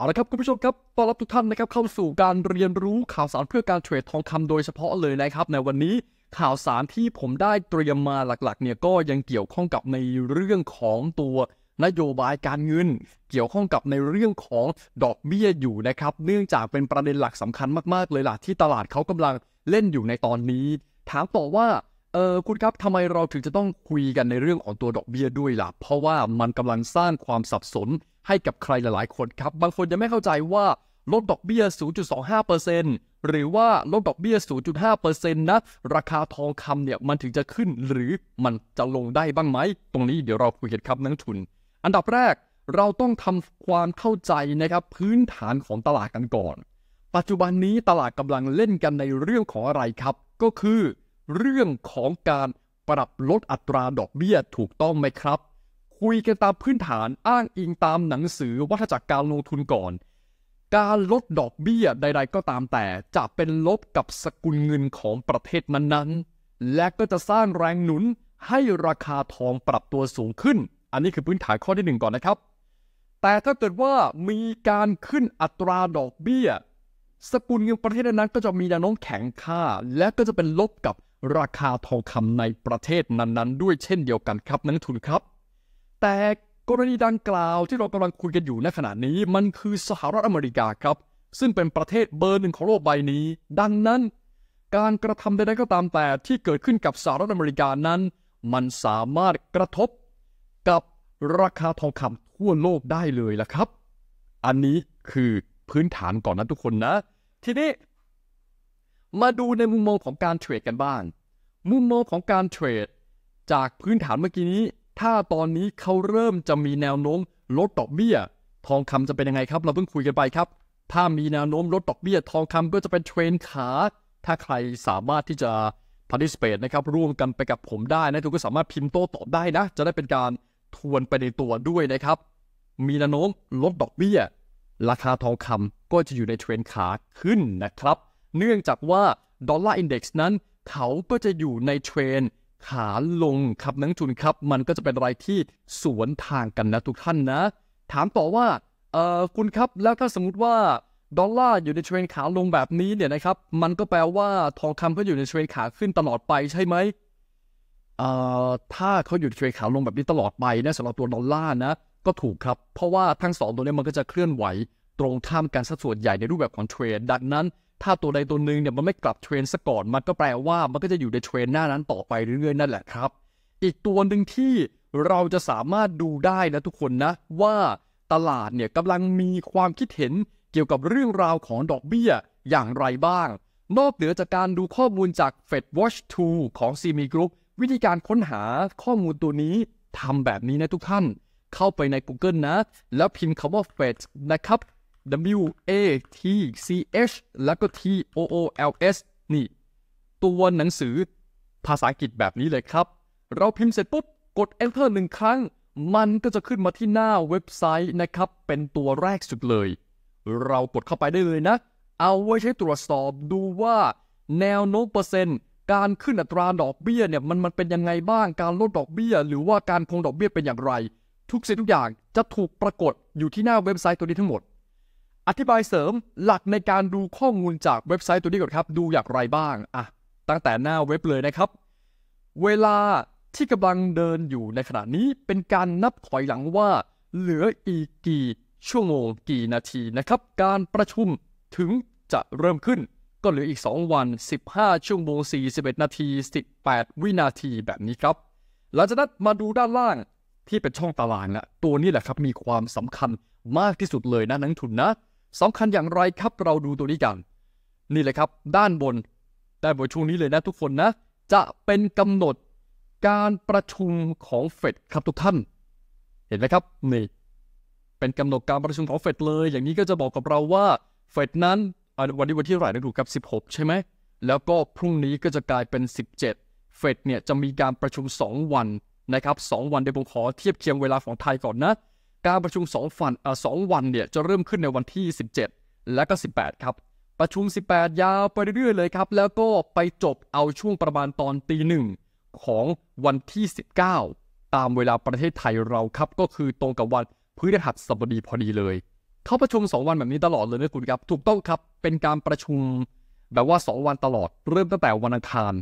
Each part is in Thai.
เอาละครับคุณผู้ชมครับ ต้อนรับทุกท่านนะครับเข้าสู่การเรียนรู้ข่าวสารเพื่อการเทรดทองคำโดยเฉพาะเลยนะครับ ในวันนี้ข่าวสารที่ผมได้เตรียมมาหลักๆเนี่ยก็ยังเกี่ยวข้องกับในเรื่องของตัวนโยบายการเงิน เกี่ยวข้องกับในเรื่องของดอกเบี้ยอยู่นะครับเนื่องจากเป็นประเด็นหลักสำคัญมากๆเลยล่ะ ที่ตลาดเขากำลังเล่นอยู่ในตอนนี้ถามต่อว่าเออคุณครับทำไมเราถึงจะต้องคุยกันในเรื่องของตัวดอกเบี้ยด้วยล่ะ เพราะว่ามันกำลังสร้างความสับสนให้กับใครหลายๆคนครับบางคนยังไม่เข้าใจว่าลดดอกเบี้ย 0.25%หรือว่าลดดอกเบี้ย 0.5%นะราคาทองคำเนี่ยมันถึงจะขึ้นหรือมันจะลงได้บ้างไหม ตรงนี้เดี๋ยวเราคุยกันครับนักทุน อันดับแรกเราต้องทำความเข้าใจนะครับพื้นฐานของตลาดกันก่อน ปัจจุบันนี้ตลาดกำลังเล่นกันในเรื่องของอะไรครับก็คือเรื่องของการปรับลดอัตราดอกเบี้ยถูกต้องไหมครับ คุยกันตามพื้นฐานอ้างอิงตามหนังสือวัฏจักรการลงทุนก่อน การลดดอกเบี้ยใด ๆ ก็ตามแต่จะเป็นลบกับสกุลเงินของประเทศนั้นๆและก็จะสร้างแรงหนุนให้ราคาทองปรับตัวสูงขึ้น อันนี้คือพื้นฐานข้อที่ 1 ก่อนนะครับ แต่ถ้าเกิดว่ามีการขึ้นอัตราดอกเบี้ย สกุลเงินประเทศนั้นก็จะมีแนวโน้มแข็งค่า และก็จะเป็นลบกับราคาทองคำในประเทศนั้น ๆ ด้วยเช่นเดียวกันครับนักทุนครับ แต่กรณีดังกล่าวที่เรากำลังคุยกันอยู่ในขณะนี้ มันคือสหรัฐอเมริกาครับ ซึ่งเป็นประเทศเบอร์หนึ่งของโลกใบนี้ ดังนั้น การกระทำใดๆก็ตามแต่ที่เกิดขึ้นกับสหรัฐอเมริกานั้นมันสามารถกระทบกับราคาทองคำทั่วโลกได้เลยล่ะครับ อันนี้คือพื้นฐานก่อนนะทุกคนนะ ทีนี้มาดูในมุมมองของการเทรดกันบ้าง มุมมองของการเทรดจากพื้นฐานเมื่อกี้นี้ ถ้าตอนนี้เขาเริ่มจะมีแนวโน้มลดดอกเบี้ย ทองคำจะเป็นยังไงครับ เราเพิ่งคุยกันไปครับ ถ้ามีแนวโน้มลดดอกเบี้ย ทองคำก็จะเป็นเทรนขา ถ้าใครสามารถที่จะพาร์ติสเปตนะครับร่วมกันไปกับผมได้นะทุกคนสามารถพิมพ์โต้ตอบได้นะ จะได้เป็นการทวนไปในตัวด้วยนะครับ มีแนวโน้มลดดอกเบี้ย ราคาทองคำก็จะอยู่ในเทรนขาขึ้นนะครับเนื่องจากว่าดอลลาร์อินเด็กซ์นั้น เขาก็จะอยู่ในเทรนขาลงครับนักทุนครับ มันก็จะเป็นอะไรที่สวนทางกันนะทุกท่านนะถามต่อว่าเออคุณครับแล้วถ้าสมมติว่าดอลลาร์อยู่ในเทรนขาลงแบบนี้เนี่ยนะครับมันก็แปลว่าทองคำก็อยู่ในเทรนขาขึ้นตลอดไปใช่ไหมเอ่อถ้าเขาอยู่ในเทรนขาลงแบบนี้ตลอดไปนะสำหรับตัวดอลลาร์นะก็ถูกครับเพราะว่าทั้งสองตัวนี้มันก็จะเคลื่อนไหว ตรงข้ามกันสัดส่วนใหญ่ในรูปแบบของเทรดดังนั้นถ้าตัวใดตัวหนึ่งเนี่ยมันไม่กลับเทรนซะก่อนมันก็แปลว่ามันก็จะอยู่ในเทรนหน้านั้นต่อไปเรื่อยๆนั่นแหละครับ อีกตัวหนึ่งที่เราจะสามารถดูได้นะทุกคนนะว่าตลาดเนี่ยกำลังมีความคิดเห็นเกี่ยวกับเรื่องราวของดอกเบี้ยอย่างไรบ้าง นอกเหนือจากการดูข้อมูลจาก Fed Watch 2ของ c m Group วิธีการค้นหาข้อมูลตัวนี้ทำแบบนี้นะทุกท่าน เข้าไปใน Google นะ แล้วพิมพ์คำว่า Fed นะครับ W A T C H แล้วก็ T O O L S นี่ตัวหนังสือภาษาอังกฤษแบบนี้เลยครับ เราพิมพ์เสร็จปุ๊บ กด Enter หนึ่งครั้ง มันก็จะขึ้นมาที่หน้าเว็บไซต์นะครับ เป็นตัวแรกสุดเลย เรากดเข้าไปได้เลยนะ เอาไว้ใช้ตรวจสอบดูว่า แนวโน้มเปอร์เซ็นต์ การขึ้นอัตราดอกเบี้ยเนี่ยมันมันเป็นยังไงบ้าง การลดดอกเบี้ย หรือว่าการคงดอกเบี้ยเป็นอย่างไร ทุกสิ่งทุกอย่างจะถูกปรากฏอยู่ที่หน้าเว็บไซต์ตัวนี้ทั้งหมดอธิบายเสริมหลักในการดูข้อมูลจากเว็บไซต์ตัวนี้ก่อนครับดูอย่างไรบ้าง อ่ะตั้งแต่หน้าเว็บเลยนะครับ เวลาที่กำลังเดินอยู่ในขณะนี้เป็นการนับถอยหลังว่า เหลืออีกกี่ชั่วโมงกี่นาทีนะครับ การประชุมถึงจะเริ่มขึ้น ก็เหลืออีก 2 วัน 15ชั่วโมง 41 นาที 18 วินาทีแบบนี้ครับหลังจากนั้นมาดูด้านล่างที่เป็นช่องตารางนะตัวนี้แหละครับมีความสำคัญมากที่สุดเลยนะนักทุนนะสำคัญอย่างไรครับเราดูตัวนี้กัน นี่เลยครับด้านบนด้านบนช่วงนี้เลยนะทุกคนนะจะเป็นกำหนดการประชุมของเฟดครับทุกท่าน เห็นไหมครับนี่เป็นกำหนดการประชุมของเฟดเลย อย่างนี้ก็จะบอกกับเราว่า เฟดนั้นวันนี้วันที่ไหร่นะถูกกับ 16 ใช่ไหมแล้วก็พรุ่งนี้ก็จะกลายเป็น 17เฟดเนี่ยจะมีการประชุม2 วันนะครับ2วันเดี๋ยวผมขอเทียบเคียงเวลาของไทยก่อนนะการประชุม2ฝันสองวันเนี่ยจะเริ่มขึ้นในวันที่ 17 และก็ 18 ครับ ประชุม18 ยาวไปเรื่อยๆเลยครับ แล้วก็ไปจบเอาช่วงประมาณตอนตีหนึ่งของวันที่ 19 ตามเวลาประเทศไทยเราครับก็คือตรงกับวันพฤหัสบดีพอดีเลย เขาประชุม2วันแบบนี้ตลอดเลยนะคุณครับ ถูกต้องครับเป็นการประชุมแบบว่า 2 วันตลอดเริ่มตั้งแต่วันอังคาร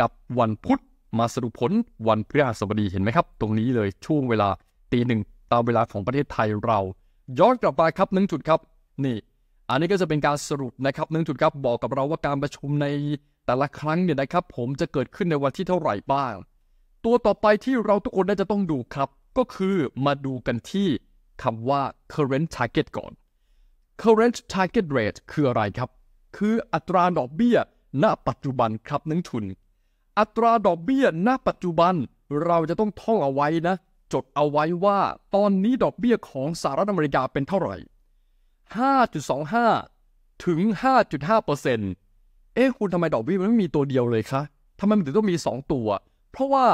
กับวันพุธมาสรุปผลวันพฤหัสบดีเห็นไหมครับ ตรงนี้เลยช่วงเวลาตีหนึ่งตามเวลาของประเทศไทยเรา ย้อนกลับไปครับหนึ่งจุดครับ นี่ อันนี้ก็จะเป็นการสรุปนะครับหนึ่งจุดครับบอกกับเราว่าการประชุมในแต่ละครั้งเนี่ยนะครับผมจะเกิดขึ้นในวันที่เท่าไหร่บ้าง ตัวต่อไปที่เราทุกคนน่าจะต้องดูครับ ก็คือมาดูกันที่คำว่า current target ก่อน current target rate คืออะไรครับ คืออัตราดอกเบี้ยณปัจจุบันครับหนึ่งทุน อัตราดอกเบี้ยณปัจจุบันเราจะต้องท่องเอาไว้นะจดเอาไว้ว่าตอนนี้ดอกเบี้ยของสหรัฐอเมริกาเป็นเท่าไหร่5.25 ถึง 5.5เปอร์เซ็นต์เอ๊ะ คุณทำไมดอกเบี้ยมันไม่มีตัวเดียวเลยคะทำไมมันถึงต้องมี 2 ตัว เพราะว่า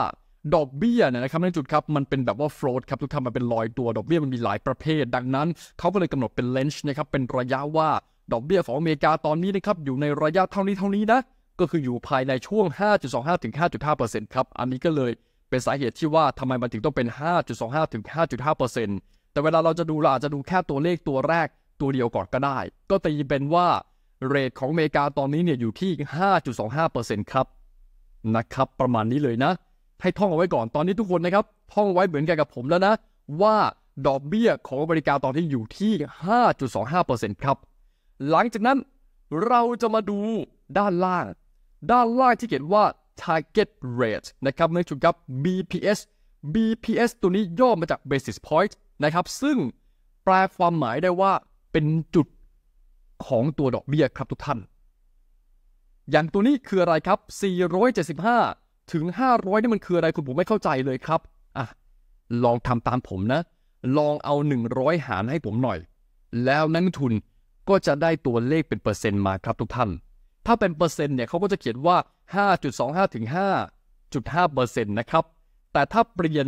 ดอกเบี้ยเนี่ยนะครับในจุดครับมันเป็นแบบว่าโฟลต์ครับทุกท่านมันเป็นลอยตัว ดอกเบี้ยมันมีหลายประเภท ดังนั้น เขาก็เลยกำหนดเป็นเลนจ์นะครับเป็นระยะว่า ดอกเบี้ยของอเมริกาตอนนี้นะครับอยู่ในระยะเท่านี้เท่านี้นะ ก็คืออยู่ภายในช่วง 5.25 ถึง 5.5%ครับ อันนี้ก็เลยเป็นสาเหตุที่ว่าทำไมมันถึงต้องเป็น 5.25ถึง5.5%แต่เวลาเราจะดูเราอาจจะดูแค่ตัวเลขตัวแรกตัวเดียวก่อนก็ได้ ก็ตีเป็นว่า เรทของอเมริกาตอนนี้เนี่ยอยู่ที่ 5.25%ครับ นะครับ ประมาณนี้เลยนะ ให้ท่องเอาไว้ก่อนตอนนี้ทุกคนนะครับ ท่องไว้เหมือนกันกับผมแล้วนะว่าดอกเบี้ยของอเมริกาตอนนี้อยู่ที่ 5.25%ครับ หลังจากนั้นเราจะมาดูด้านล่าง ด้านล่างที่เขียนว่า target rate นะครับนั่นคือครับ BPS BPS ตัวนี้ย่อมาจาก basis point นะครับ ซึ่งแปลความหมายได้ว่าเป็นจุดของตัวดอกเบี้ยครับทุกท่าน อย่างตัวนี้คืออะไรครับ 475 ถึง 500 นี่มันคืออะไรคุณผมไม่เข้าใจเลยครับ อ่ะ ลองทำตามผมนะ ลองเอา 100 หารให้ผมหน่อย แล้วนักทุนก็จะได้ตัวเลขเป็นเปอร์เซ็นต์มาครับทุกท่านถ้าเป็นเปอร์เซ็นต์เนี่ยเขาก็จะเขียนว่า 5.25ถึง5.5เปอร์เซ็นต์นะครับแต่ถ้าเปลี่ยน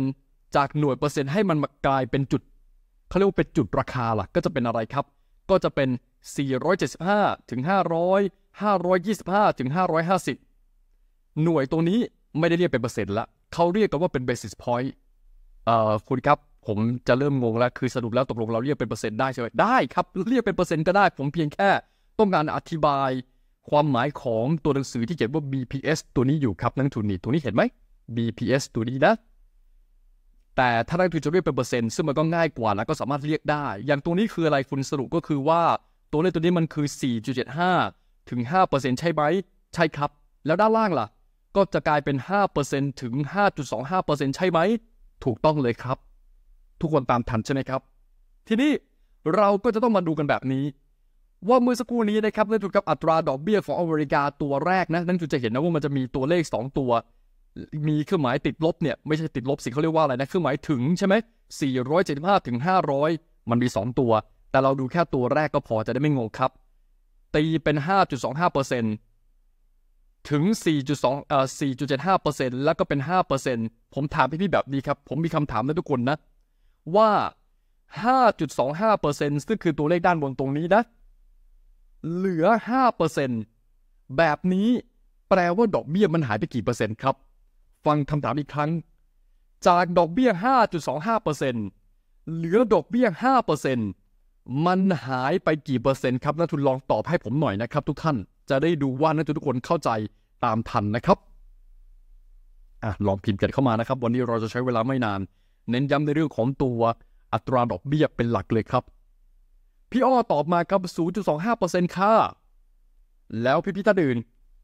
จากหน่วยเปอร์เซ็นต์ให้มันมากลายเป็นจุดเขาเรียกว่าเป็นจุดราคาล่ะก็จะเป็นอะไรครับ ก็จะเป็น 475ถึง500 525ถึง550หน่วยตัวนี้ไม่ได้เรียกเป็นเปอร์เซ็นต์ละเขาเรียกกันว่าเป็น basis point เอ่อคุณครับผมจะเริ่มงงแล้วคือสรุปแล้วตกลงเราเรียกเป็นเปอร์เซ็นต์ได้ใช่ไหมได้ครับเรียกเป็นเปอร์เซ็นต์ก็ได้ผมเพียงแค่ต้องการอธิบายความหมายของตัวหนังสือที่เขียนว่า BPS ตัวนี้อยู่ครับนักทุนนี่ตัวนี้เห็นไหม BPS ตัวนี้นะ แต่ถ้านักทุนจะเรียกเป็น เปอร์เซ็นต์ซึ่งมันก็ง่ายกว่าแล้วก็สามารถเรียกได้ อย่างตัวนี้คืออะไรคุณสรุปก็คือว่า ตัวเลขตัวนี้มันคือ 4.75 ถึง 5%ใช่ไหมใช่ครับ แล้วด้านล่างล่ะ ก็จะกลายเป็น 5%ถึง 5.25%ใช่ไหมถูกต้องเลยครับ ทุกคนตามทันใช่ไหมครับ ทีนี้เราก็จะต้องมาดูกันแบบนี้ว่าเมื่อสักครู่นี้นะครับเมื่อถูกับอัตราดอกเบี้ยของอเมริกาตัวแรกนะ นั่นจุจะเห็นนะว่ามันจะมีตัวเลข 2 ตัว มีเครื่องหมายติดลบเนี่ย ไม่ใช่ติดลบสิเขาเรียกว่าอะไรนะเครื่องหมายถึงใช่ไหม475ถึง500 มันมี 2 ตัว แต่เราดูแค่ตัวแรกก็พอจะได้ไม่งงครับ ตีเป็น 5.25%ถึง 4.2เอ่อ4.75%แล้วก็เป็น5%ผมถามพี่ๆแบบนี้ครับ ผมมีคำถามนะทุกคนนะว่า 5.25%ซึ่งคือตัวเลขด้านบนตรงนี้นะเหลือ 5%แบบนี้แปลว่าดอกเบี้ยมันหายไปกี่เปอร์เซ็นต์ครับ ฟังคำถามอีกครั้ง จากดอกเบี้ย5.25%เหลือดอกเบี้ย5%มันหายไปกี่เปอร์เซ็นต์ครับนักทุนลองตอบให้ผมหน่อยนะครับ ทุกท่านจะได้ดูว่านักทุนทุกคนเข้าใจตามทันนะครับอ่ะลองพิมพ์กันเข้ามานะครับ วันนี้เราจะใช้เวลาไม่นาน เน้นย้ำในเรื่องของตัวอัตราดอกเบี้ยเป็นหลักเลยครับพี่อ้อตอบมาครับ 0.25%ค่ะ แล้วพี่พี่ท่านอื่น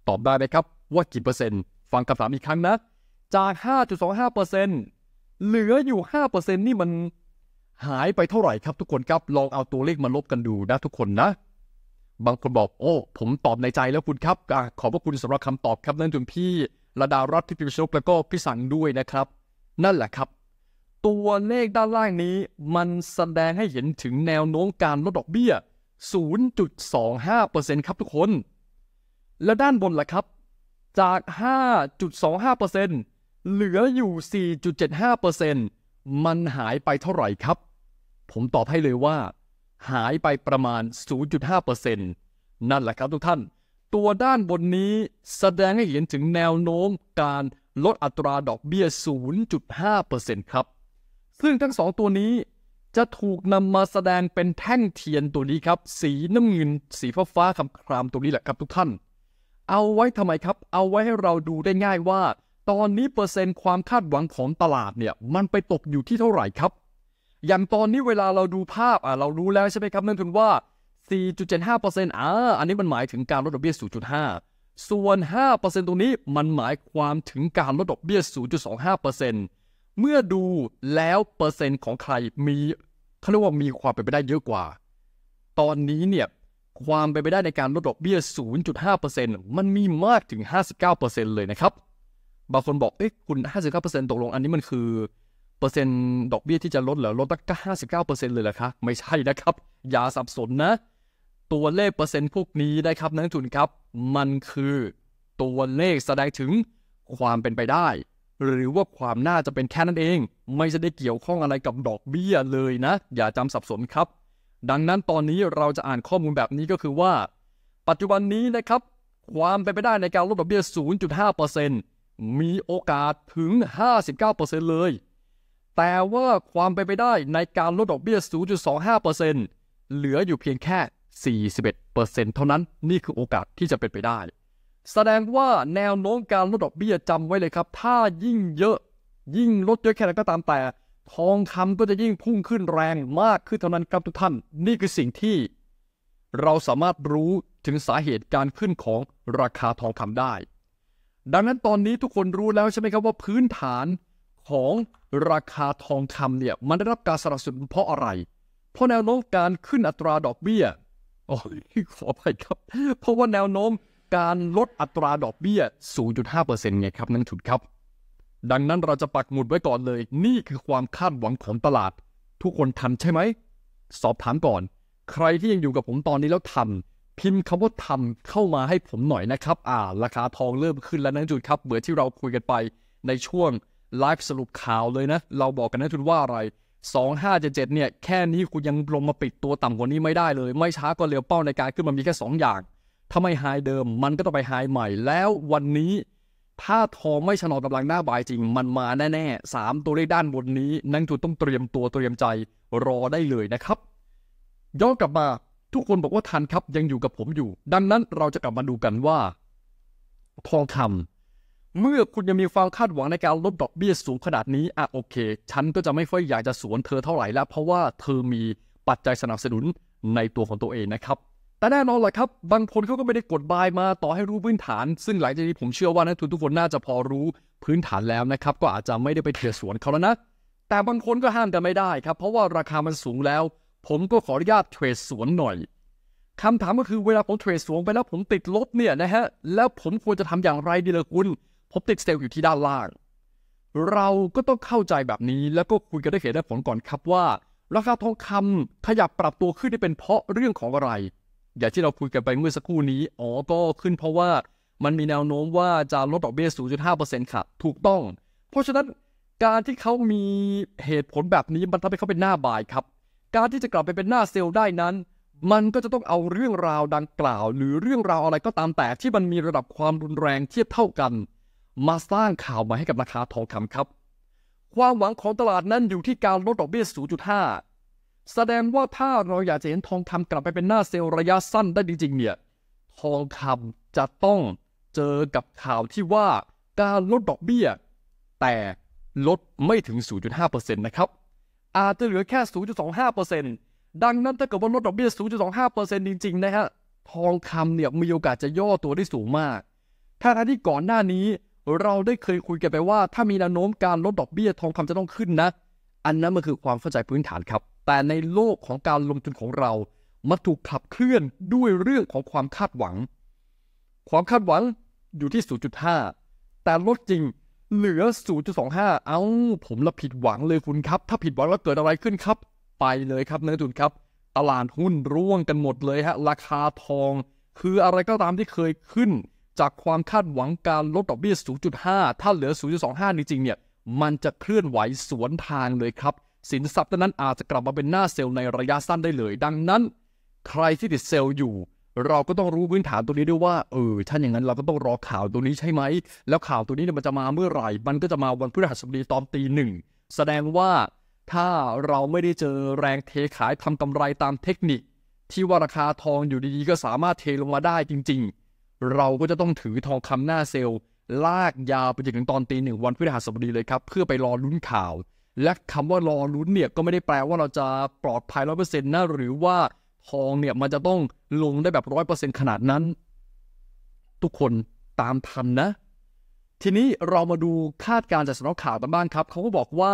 ตอบได้ไหมครับ ว่ากี่เปอร์เซ็นต์ ฟังคำถามอีกครั้งนะ จาก 5.25%เหลืออยู่ 5%นี่มัน หายไปเท่าไหร่ครับทุกคนครับ ลองเอาตัวเลขมาลบกันดูนะทุกคนนะ บางคนบอก โอ้ ผมตอบในใจแล้วคุณครับ ขอขอบคุณสำหรับคำตอบครับ นั่นถึงพี่ ระดารัตที่พิมพชกแล้วก็พี่สังด้วยนะครับ นั่นแหละครับตัวเลขด้านล่างนี้ มันแสดงให้เห็นถึงแนวโน้มการลดดอกเบี้ย 0.25%ครับทุกคน และด้านบนล่ะครับ จาก 5.25%เหลืออยู่ 4.75%มันหายไปเท่าไหร่ครับ ผมตอบให้เลยว่า หายไปประมาณ 0.5%นั่นแหละครับทุกท่าน ตัวด้านบนนี้แสดงให้เห็นถึงแนวโน้มการลดอัตราดอกเบี้ย0.5%ครับซึ่งทั้งสองตัวนี้จะถูกนำมาแสดงเป็นแท่งเทียนตัวนี้ครับสีน้ำเงินสีฟ้าฟ้าคำครามตัวนี้แหละครับทุกท่าน เอาไว้ทำไมครับเอาไว้ให้เราดูได้ง่ายว่า ตอนนี้เปอร์เซ็นต์ความคาดหวังของตลาดเนี่ยมันไปตกอยู่ที่เท่าไหร่ครับ อย่างตอนนี้เวลาเราดูภาพอ่ะเรารู้แล้วใช่ไหมครับนั่นคือว่า 4.75%อ่าอันนี้มันหมายถึงการลดดอกเบี้ย 0.5 ส่วน 5%ตรงนี้มันหมายความถึงการลดดอกเบี้ย 0.25%เมื่อดูแล้ว เปอร์เซ็นต์ของใครมีเขาเรียกว่ามีความเป็นไปได้เยอะกว่า ตอนนี้เนี่ยความเป็นไปได้ในการลดดอกเบี้ย 0.5%มันมีมากถึง 59%เลยนะครับ บางคนบอกเอ๊ะ คุณ 59%ตกลงอันนี้มันคือ เปอร์เซ็นต์ดอกเบี้ยที่จะลดเหรอลดตั้ง59%เลยเหรอคะ ไม่ใช่นะครับ อย่าสับสนนะ ตัวเลขเปอร์เซ็นต์พวกนี้นะครับนักทุนครับ มันคือตัวเลขแสดงถึงความเป็นไปได้หรือว่าความน่าจะเป็นแค่นั้นเอง ไม่จะได้เกี่ยวข้องอะไรกับดอกเบี้ยเลยนะ อย่าจำสับสนครับ ดังนั้นตอนนี้เราจะอ่านข้อมูลแบบนี้ก็คือว่า ปัจจุบันนี้นะครับ ความเป็นไปได้ในการลดดอกเบี้ย 0.5%มีโอกาสถึง 59%เลยแต่ว่าความเป็นไปได้ในการลดดอกเบี้ย 0.25%เหลืออยู่เพียงแค่ 41%เท่านั้นนี่คือโอกาสที่จะเป็นไปได้แสดงว่าแนวโน้มการลดดอกเบี้ยจำไว้เลยครับ ถ้ายิ่งเยอะ ยิ่งลดเยอะแค่ไหนก็ตามแต่ ทองคำก็จะยิ่งพุ่งขึ้นแรงมากขึ้นเท่านั้นครับทุกท่าน นี่คือสิ่งที่ เราสามารถรู้ถึงสาเหตุการขึ้นของราคาทองคำได้ ดังนั้นตอนนี้ทุกคนรู้แล้วใช่ไหมครับว่าพื้นฐานของราคาทองคำเนี่ยมันได้รับการสนับสนุนเพราะอะไร เพราะแนวโน้มการขึ้นอัตราดอกเบี้ยอ๋อขอไปครับ เพราะว่าแนวโน้มการลดอัตราดอกเบี้ย 0.5%ไงครับนั่นถุดครับ ดังนั้นเราจะปักหมุดไว้ก่อนเลย นี่คือความคาดหวังของตลาด ทุกคนทำใช่ไหม สอบถามก่อน ใครที่ยังอยู่กับผมตอนนี้แล้วทำ พิมพ์คำว่าทำเข้ามาให้ผมหน่อยนะครับ อ่า ราคาทองเริ่มขึ้นแล้วนะจุดครับ เหมือนที่เราคุยกันไปในช่วงไลฟ์สรุปข่าวเลยนะ เราบอกกันนะจุดว่าอะไร 2577เนี่ย แค่นี้คุณยังลงมาปิดตัวต่ำกว่านี้ไม่ได้เลย ไม่ช้าก็เร็วเป้าในการขึ้นมันมีแค่2อย่างถ้าไม่ไฮเดิมมันก็ต้องไปไฮใหม่แล้ววันนี้ถ้าทองไม่ชะลอกำลังหน้าบายจริงมันมาแน่ ๆ 3 ตัวเลขด้านบนนี้นักทุนต้องเตรียมตัวเตรียมใจรอได้เลยนะครับ ย้อนกลับมาทุกคนบอกว่าทันครับยังอยู่กับผมอยู่ ดังนั้นเราจะกลับมาดูกันว่า ทองคำเมื่อคุณยังมีความคาดหวังในการลดดอกเบี้ยสูงขนาดนี้อ่ะโอเค ฉันก็จะไม่ค่อยอยากจะสวนเธอเท่าไหร่แล้ว เพราะว่าเธอมีปัจจัยสนับสนุนในตัวของตัวเองนะครับแต่แน่นอนแหละครับบางคนเขาก็ไม่ได้กดบายมาต่อให้รู้พื้นฐาน ซึ่งหลังจากนี้ผมเชื่อว่านักทุนทุกคนน่าจะพอรู้ พื้นฐานแล้วนะครับก็อาจจะไม่ได้ไปเถื่อสวนเขาแล้วนะแต่บางคนก็ห้ามกันไม่ได้ครับเพราะว่าราคามันสูงแล้ว ผมก็ขออนุญาตเทรดสวนหน่อยคำถามก็คือเวลาผมเทรดสวนไปแล้วผมติดลบเนี่ยนะฮะแล้วผมควรจะทำอย่างไรดีล่ะคุณผมติดเซลล์อยู่ที่ด้านล่าง เราก็ต้องเข้าใจแบบนี้แล้วก็คุยกันได้เหตุและผลก่อนครับว่า ราคาทองคำขยับปรับตัวขึ้นได้เป็นเพราะเรื่องของอะไรอย่างที่เราคุยกันไปเมื่อสักครู่นี้อ๋อก็ขึ้นเพราะว่ามันมีแนวโน้มว่าจะลดดอกเบี้ย 0.5%ครับ ถูกต้อง เพราะฉะนั้นการที่เขามีเหตุผลแบบนี้ มันทำให้เขาเป็นหน้าบ่ายครับ การที่จะกลับไปเป็นหน้าเซลล์ได้นั้น มันก็จะต้องเอาเรื่องราวดังกล่าว หรือเรื่องราวอะไรก็ตามแต่ที่มันมีระดับความรุนแรงเทียบเท่ากัน มาสร้างข่าวมาให้กับราคาทองคำครับ ความหวังของตลาดนั้นอยู่ที่การลดดอกเบี้ย 0.5แสดงว่าถ้าเราอยากจะเห็นทองคำกลับไปเป็นหน้าเซลล์ระยะสั้นได้จริงๆเนี่ย ทองคำจะต้องเจอกับข่าวที่ว่าการลดดอกเบี้ยแต่ลดไม่ถึง 0.5%นะครับ อาจจะเหลือแค่0.25%ดังนั้นถ้าเกิดว่าลดดอกเบี้ย0.25%จริงๆนะฮะ ทองคำเนี่ยมีโอกาสจะย่อตัวได้สูงมาก ถ้าทั้งที่ก่อนหน้านี้เราได้เคยคุยกันไปว่า ถ้ามีแนวโน้มการลดดอกเบี้ยทองคำจะต้องขึ้นนะ อันนั้นมันคือความเข้าใจพื้นฐานครับแต่ในโลกของการลงทุนของเรามันถูกขับเคลื่อนด้วยเรื่องของความคาดหวัง ความคาดหวังอยู่ที่ 0.5 แต่ลดจริงเหลือ 0.25 เอา้าผมละผิดหวังเลยคุณครับ ถ้าผิดหวังแล้วเกิดอะไรขึ้นครับ ไปเลยครับนักทุนครับตลาดหุ้นร่วงกันหมดเลยฮะ ราคาทอง คืออะไรก็ตามที่เคยขึ้น จากความคาดหวังการลดดอกเบี้ย0.5ถ้าเหลือ 0.25จริงๆเนี่ยมันจะเคลื่อนไหวสวนทางเลยครับสินทรัพย์นั้นอาจจะกลับมาเป็นหน้าเซลล์ในระยะสั้นได้เลย ดังนั้น ใครที่ติดเซลล์อยู่ เราก็ต้องรู้พื้นฐานตัวนี้ด้วยว่าเออถ้าอย่างนั้นเราก็ต้องรอข่าวตัวนี้ใช่ไหมแล้วข่าวตัวนี้มันจะมาเมื่อไหร่มันก็จะมาวันพฤหัสบดีตอนตีหนึ่งแสดงว่าถ้าเราไม่ได้เจอแรงเทขายทำกำไรตามเทคนิค ที่ว่าราคาทองอยู่ดีๆก็สามารถเทลงมาได้จริงๆ เราก็จะต้องถือทองคำหน้าเซลล์ ลากยาวไปจนถึงตอนตีหนึ่งวันพฤหัสบดีเลยครับ เพื่อไปรอลุ้นข่าวและคำว่ารอลุ้นเนี่ยก็ไม่ได้แปลว่าเราจะปลอดภัยร้อยเปอร์เซ็นต์นะ หรือว่าทองเนี่ยมันจะต้องลงได้แบบร้อยเปอร์เซ็นขนาดนั้น ทุกคนตามทันนะ ทีนี้เรามาดูคาดการณ์จากสำนักข่าวกันบ้างครับเขาก็บอกว่า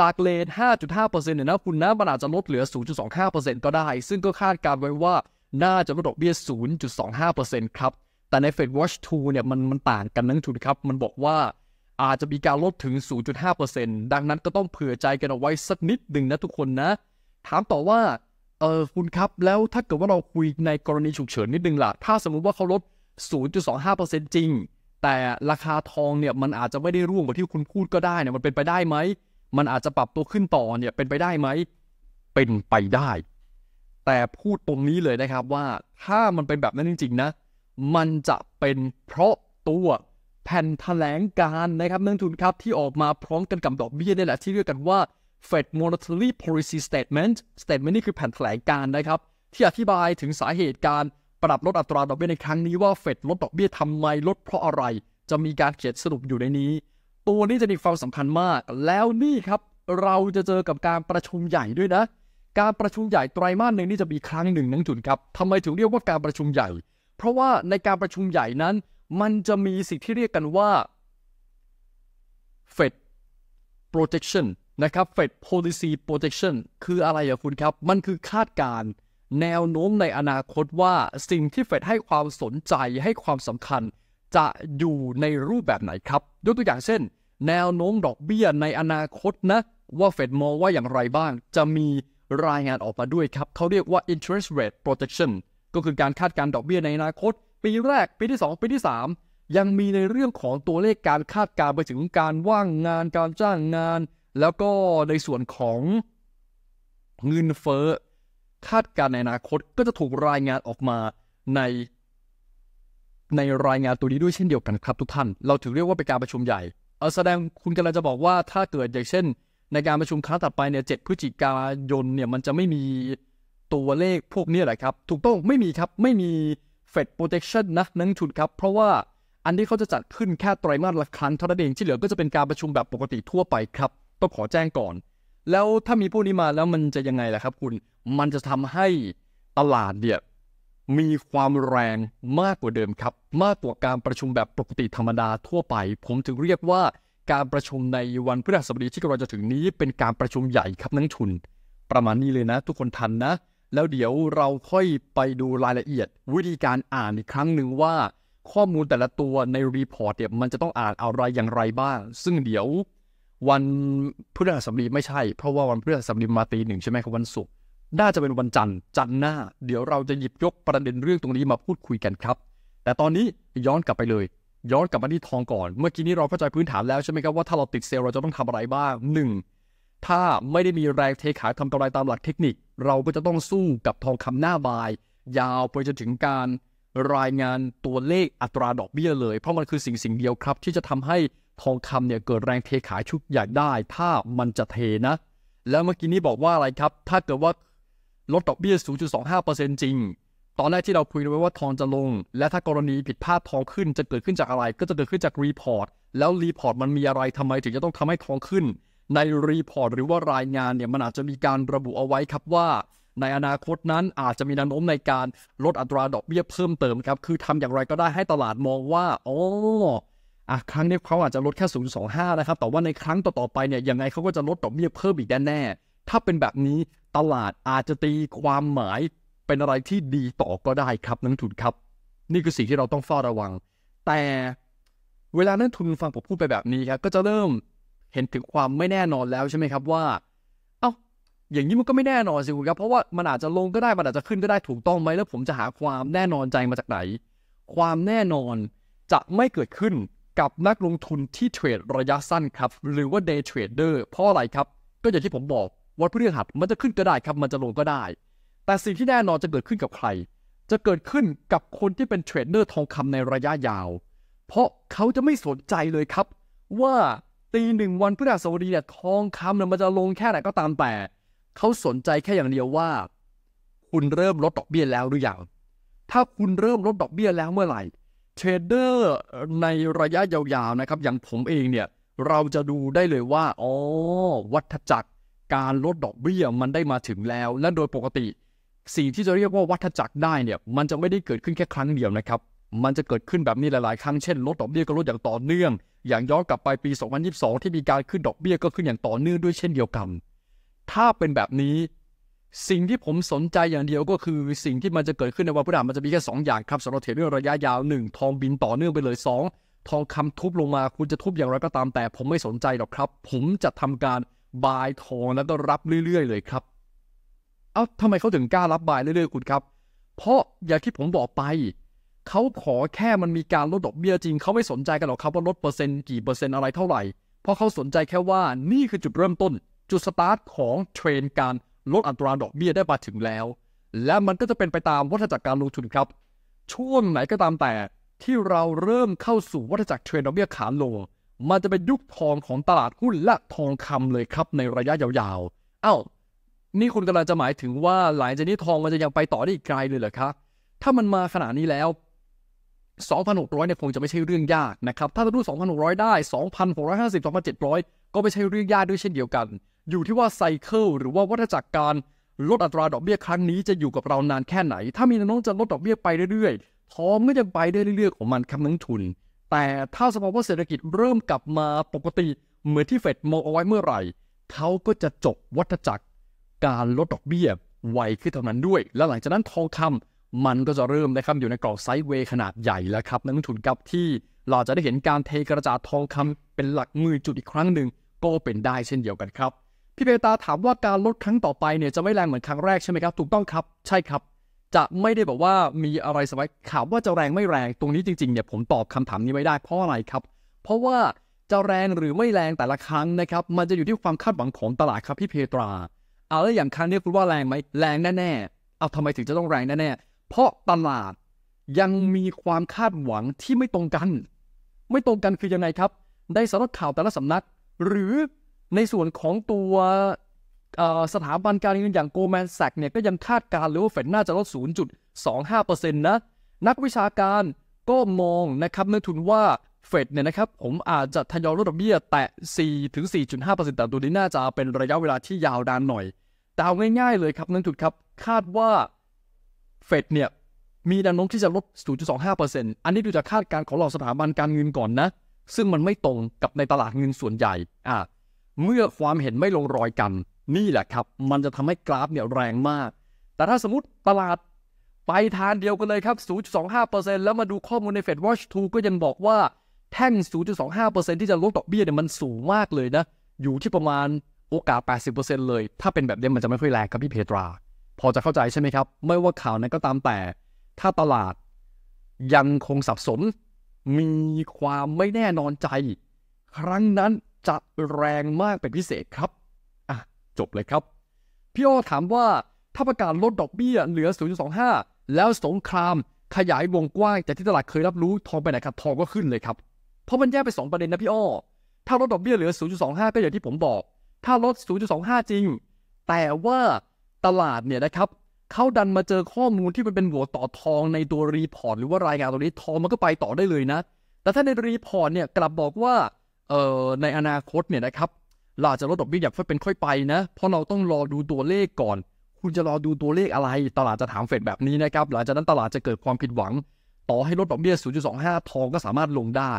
จากเลน 5.5%เนี่ยนะ คุณนะมันอาจจะลดเหลือ 0.25%ก็ได้ ซึ่งก็คาดการไว้ว่าน่าจะลดดอกเบี้ย0.25%ครับแต่ใน Fed Watch 2เนี่ยมันมันต่างกันนั่นทุนครับมันบอกว่าอาจจะมีการลดถึง 0.5%ดังนั้นก็ต้องเผื่อใจกันเอาไว้สักนิดหนึ่งนะทุกคนนะ ถามต่อว่าเออคุณครับแล้วถ้าเกิดว่าเราคุยในกรณีฉุกเฉินนิดนึงล่ะ ถ้าสมมุติว่าเขาลด 0.25%จริง แต่ราคาทองเนี่ยมันอาจจะไม่ได้ร่วงกว่าที่คุณพูดก็ได้เนี่ยมันเป็นไปได้ไหม มันอาจจะปรับตัวขึ้นต่อเนี่ยเป็นไปได้ไหม เป็นไปได้ แต่พูดตรงนี้เลยนะครับว่าถ้ามันเป็นแบบนั้นจริงๆนะ มันจะเป็นเพราะตัวแผ่นแถลงการนะครับนักทุนครับ ที่ออกมาพร้อมกันกับดอกเบี้ยนี่แหละที่เรียกกันว่า Fed Monetary Policy Statement Statement นี่คือแผ่นแถลงการนะครับ ที่อธิบายถึงสาเหตุการปรับลดอัตราดอกเบี้ยในครั้งนี้ว่าเฟดลดดอกเบี้ยทำไมลดเพราะอะไรจะมีการเขียนสรุปอยู่ในนี้ ตัวนี้จะมีความสำคัญมาก แล้วนี่ครับ เราจะเจอกับการประชุมใหญ่ด้วยนะการประชุมใหญ่ไตรามาสหนึ่งนี่จะมีครั้งหนึ่งนักทุนครับทำไมถึงเรียกว่าการประชุมใหญ่ เพราะว่าในการประชุมใหญ่นั้นมันจะมีสิ่งที่เรียกกันว่า Fed projection นะครับ Fed policy projection คืออะไรอะคุณครับ มันคือคาดการณ์แนวโน้มในอนาคตว่าสิ่งที่เฟดให้ความสนใจให้ความสำคัญ จะอยู่ในรูปแบบไหนครับ ยกตัวอย่างเช่น แนวโน้มดอกเบี้ยในอนาคตนะ ว่าเฟดมองว่าอย่างไรบ้าง จะมีรายงานออกมาด้วยครับ เขาเรียกว่า interest rate projection ก็คือการคาดการณ์ดอกเบี้ยในอนาคตปีแรกปีที่2ปีที่ 3 ยังมีในเรื่องของตัวเลขการคาดการไปถึงการว่างงาน การจ้างงาน แล้วก็ในส่วนของเงินเฟ้อ คาดการในอนาคตก็จะถูกรายงานออกมาในในรายงานตัว นี้ด้วยเช่นเดียวกันครับทุกท่าน เราถือเรียกว่าเป็นการประชุมใหญ่ เอาแสดงคุณกำลังจะบอกว่าถ้าเกิดอย่างเช่น ในการประชุมครั้งต่อไปเนี่ยเจ็ดพฤศจิกายนเนี่ยมันจะไม่มีตัวเลขพวกนี้แหละครับ ถูกต้อง ไม่มีครับ ไม่มี f ฟดโปรเทคชันนนะนังทุนครับ เพราะว่าอันนี้เขาจะจัดขึ้นแค่ไตรมาสละครั้งเท่านั้นเองที่เหลือ ก็จะเป็นการประชุมแบบปกติทั่วไปครับ ต้องขอแจ้งก่อน แล้วถ้ามีพวกนี้มาแล้วมันจะยังไงล่ะครับคุณมันจะทำให้ตลาดเนี่ยมีความแรงมากกว่าเดิมครับ มากกว่าการประชุมแบบปกติธรรมดาทั่วไป ผมถึงเรียกว่าการประชุมในวันพฤหัสบดีที่กำลังจะถึงนี้เป็นการประชุมใหญ่ครับนักทุน ประมาณนี้เลยนะ ทุกคนทันนะแล้วเดี๋ยวเราค่อยไปดูรายละเอียดวิธีการอ่านอีกครั้งหนึ่งว่า ข้อมูลแต่ละตัวในรีพอร์ตเนี่ยมันจะต้องอ่านอะไรอย่างไรบ้าง ซึ่งเดี๋ยววันพฤหัสบดีไม่ใช่ เพราะว่าวันพฤหัสบดีมาตีหนึ่งใช่ไหมครับวันศุกร์น่าจะเป็นวันจันทร์จันทร์หน้า เดี๋ยวเราจะหยิบยกประเด็นเรื่องตรงนี้มาพูดคุยกันครับ แต่ตอนนี้ย้อนกลับไปเลย ย้อนกลับมาที่ทองก่อนเมื่อกี้นี้เราเข้าใจพื้นฐานแล้วใช่ไหมครับว่าถ้าเราติดเซลล์เราจะต้องทำอะไรบ้าง 1. ถ้าไม่ได้มีแรงเทขายทำกำไรตามหลักเทคนิคเราก็จะต้องสู้กับทองคำหน้าบาย ยาวไปจนถึงการรายงานตัวเลขอัตราดอกเบี้ยเลย เพราะมันคือสิ่งสิ่งเดียวครับ ที่จะทำให้ทองคำเนี่ย เกิดแรงเทขายชุกใหญ่ได้ ถ้ามันจะเทนะ แล้วเมื่อกี้นี้บอกว่าอะไรครับ ถ้าเกิดว่าลดดอกเบี้ย 0.25%จริง ตอนแรกที่เราคุยไว้ว่าทองจะลง และถ้ากรณีผิดพลาดทองขึ้น จะเกิดขึ้นจากอะไร ก็จะเกิดขึ้นจากรีพอร์ตแล้วรีพอร์ตมันมีอะไรทำไมถึงจะต้องทำให้ทองขึ้นในรีพอร์ตหรือว่ารายงานเนี่ยมันอาจจะมีการระบุเอาไว้ครับว่า ในอนาคตนั้นอาจจะมีแนวโน้มในการลดอัตราดอกเบี้ยเพิ่มเติมครับคือทำอย่างไรก็ได้ให้ตลาดมองว่าอ๋อ่ะครั้งนี้เขาอาจจะลดแค่ 0.25 นะครับ แต่ว่าในครั้งต่อๆไปเนี่ยยังไงเขาก็จะลดดอกเบี้ยเพิ่มอีกแน่ๆถ้าเป็นแบบนี้ตลาดอาจจะตีความหมายเป็นอะไรที่ดีต่อก็ได้ครับนักทุนครับ นี่คือสิ่งที่เราต้องเฝ้าระวัง แต่เวลานักทุนฟังผมพูดไปแบบนี้ครับก็จะเริ่มเห็นถึงความไม่แน่นอนแล้วใช่ไหมครับว่า เอา้า อย่างนี้มันก็ไม่แน่นอนสิครับ เพราะว่ามันอาจจะลงก็ได้ มันอาจจะขึ้นก็ได้ถูกต้องไหม แล้วผมจะหาความแน่นอนใจมาจากไหน ความแน่นอนจะไม่เกิดขึ้นกับนักลงทุนที่เทรดระยะสั้นครับ หรือว่า day trader เพราะอะไรครับ ก็อย่างที่ผมบอกวันพฤหัสมันจะขึ้นก็ได้ครับ มันจะลงก็ได้ แต่สิ่งที่แน่นอนจะเกิดขึ้นกับใคร จะเกิดขึ้นกับคนที่เป็นเทรดเดอร์ทองคำในระยะยาว เพราะเขาจะไม่สนใจเลยครับ ว่าตีหนึ่งวันพฤหัสบดีเนี่ยทองคำเนี่ยมันจะลงแค่ไหนก็ตามแต่เขาสนใจแค่อย่างเดียวว่า คุณเริ่มลดดอกเบี้ยแล้วหรือยังถ้าคุณเริ่มลดดอกเบี้ยแล้วเมื่อไหร่เทรดเดอร์ในระยะยาวๆนะครับอย่างผมเองเนี่ยเราจะดูได้เลยว่าอ๋อวัฏจักรการลดดอกเบี้ยมันได้มาถึงแล้วและโดยปกติ สิ่งที่จะเรียกว่าวัฏจักรได้เนี่ย มันจะไม่ได้เกิดขึ้นแค่ครั้งเดียวนะครับ มันจะเกิดขึ้นแบบนี้หลายๆครั้งเช่น ลดดอกเบี้ยก็ลดอย่างต่อเนื่องอย่างย้อนกลับไปปี 2022 ที่มีการขึ้นดอกเบี้ยก็ขึ้นอย่างต่อเนื่องด้วยเช่นเดียวกัน ถ้าเป็นแบบนี้ สิ่งที่ผมสนใจอย่างเดียวก็คือสิ่งที่มันจะเกิดขึ้นในวันพฤหัสมันจะมีแค่2อย่างครับสำหรับเทรดเรื่องระยะยาว1ทองบินต่อเนื่องไปเลย 2 ทองคำทุบลงมาคุณจะทุบอย่างไรก็ตาม แต่ผมไม่สนใจหรอกครับ ผมจะทำการบายทองแล้วก็รับเรื่อยๆเลยครับ เอา้าทำไมเขาถึงกล้ารับบายเรื่อยๆคุณครับ เพราะอย่างที่ผมบอกไปเขาขอแค่มันมีการลดดอกเบี้ยจริง เขาไม่สนใจกันหรอกครับว่าลดเปอร์เซ็นต์กี่เปอร์เซ็นต์อะไรเท่าไหร่เพราะเขาสนใจแค่ว่านี่คือจุดเริ่มต้นจุดสตาร์ทของเทรนการลดอัตราดอกเบี้ยได้มาถึงแล้ว และมันก็จะเป็นไปตามวัฏจักรการลงทุนครับ ช่วงไหนก็ตามแต่ที่เราเริ่มเข้าสู่วัฏจักรเทรนดอกเบี้ยขาลงมันจะเป็นยุคทองของตลาดหุ้นและทองคำเลยครับ ในระยะยาวๆ เอา้า นี่คุณกำลังจะหมายถึงว่าหลังจากนี้ทองมันจะยังไปต่อได้อีกไกลเลยเหรอครับถ้ามันมาขนาดนี้แล้ว2,600เนี่ยคงจะไม่ใช่เรื่องยากนะครับ ถ้าทะลุ2,600 ได้2,650 2,700 ก็ไม่ใช่เรื่องยากด้วยเช่นเดียวกัน อยู่ที่ว่าไซเคิลหรือว่าวัฏจักรการลดอัตราดอกเบี้ยครั้งนี้จะอยู่กับเรานานแค่ไหน ถ้ามีน้องจะลดดอกเบี้ยไปเรื่อยๆทองก็จะไปได้เรื่อยๆของมันคำนังทุน แต่ถ้าสภาวะเศรษฐกิจเริ่มกลับมาปกติเหมือนที่เฟดมองเอาไว้เมื่อไหร่เขาก็จะจบวัฏจักร การลดดอกเบี้ยไวขึ้นเท่านั้นด้วย และหลังจากนั้นทองคำมันก็จะเริ่มนะครับอยู่ในกรอบไซด์เวย์ขนาดใหญ่แล้วครับนักลงทุนกับที่เราจะได้เห็นการเทกระจาดทองคำเป็นหลักหมื่นจุดอีกครั้งหนึ่งก็เป็นได้เช่นเดียวกันครับพี่เบตาถามว่าการลดครั้งต่อไปเนี่ยจะไม่แรงเหมือนครั้งแรกใช่ไหมครับ ถูกต้องครับใช่ครับ จะไม่ได้บอกว่ามีอะไรสบายข่าวว่าจะแรงไม่แรงตรงนี้จริงๆเนี่ยผมตอบคำถามนี้ไม่ได้เพราะอะไรครับเพราะว่าจะแรงหรือไม่แรงแต่ละครั้งนะครับมันจะอยู่ที่ความคาดหวังของตลาดครับพี่เพตราเอาแล้วอย่างครั้งนี้คุณว่าแรงไหมแรงแน่ๆเอาทำไมถึงจะต้องแรงแน่ๆเพราะตลาดยังมีความคาดหวังที่ไม่ตรงกัน ไม่ตรงกันคือยังไงครับ ได้สำรักข่าวแต่ละสำนัก หรือในส่วนของตัวสถาบันการเงินอย่างโกลแมนแซกเนี่ยก็ยังคาดการณ์เลยว่าเฟดน่าจะลด 0.25%นะ นักวิชาการก็มองนะครับนักทุนว่า เฟดเนี่ยนะครับ ผมอาจจะทยอยลดดอกเบี้ยแตะ4ถึง4.5%แต่ตัวนี้น่าจะเป็นระยะเวลาที่ยาวนานหน่อยแต่เอาง่าย ๆเลยครับนักทุนครับคาดว่าเฟดเนี่ย มีแนวโน้มที่จะลด 0.25%อันนี้ดูจากคาดการณ์ของเหล่าสถาบันการเงินก่อนนะ ซึ่งมันไม่ตรงกับในตลาดเงินส่วนใหญ่อ่าเมื่อความเห็นไม่ลงรอยกันนี่แหละครับ มันจะทำให้กราฟเนี่ยแรงมาก แต่ถ้าสมมติตลาดไปทานเดียวกันเลยครับ 0.25%แล้วมาดูข้อมูลใน Fed Watch 2ก็ยังบอกว่า แท่ง 0.25%ที่จะลดดอกเบี้ยเนี่ยมันสูงมากเลยนะอยู่ที่ประมาณโอกาส 80%เลย ถ้าเป็นแบบนี้มันจะไม่ค่อยแรงครับพี่เพตราพอจะเข้าใจใช่ไหมครับ ไม่ว่าข่าวนั้นก็ตามแต่ ถ้าตลาดยังคงสับสนมีความไม่แน่นอนใจ ครั้งนั้นจะแรงมากเป็นพิเศษครับอ่ะจบเลยครับ พี่อ้อถามว่าถ้าประกาศลดดอกเบี้ยเหลือ 0.25 แล้วสงครามขยายวงกว้างจากที่ตลาดเคยรับรู้ทองไปไหนครับทองก็ขึ้นเลยครับเพราะมันแยกไป 2 ประเด็นนะพี่อ้อถ้าลดดอกเบี้ยเหลือ 0.25ก็อย่างที่ผมบอก ถ้าลด 0.25 จริง แต่ว่าตลาดเนี่ยนะครับ เขาดันมาเจอข้อมูลที่มันเป็นหัวต่อทองในตัวรีพอร์ตหรือว่ารายงานตัวนี้ ทองมันก็ไปต่อได้เลยนะ แต่ถ้าในรีพอร์ตเนี่ยกลับบอกว่าเอ่อในอนาคตเนี่ยนะครับเราจะลดดอกเบี้ยอย่างค่อยเป็นค่อยไปนะเพราะเราต้องรอดูตัวเลขก่อน คุณจะรอดูตัวเลขอะไร ตลาดจะถามเฟดแบบนี้นะครับหลังจากนั้นตลาดจะเกิดความผิดหวัง ต่อให้ลดดอกเบี้ย 0.25 ทองก็สามารถลงได้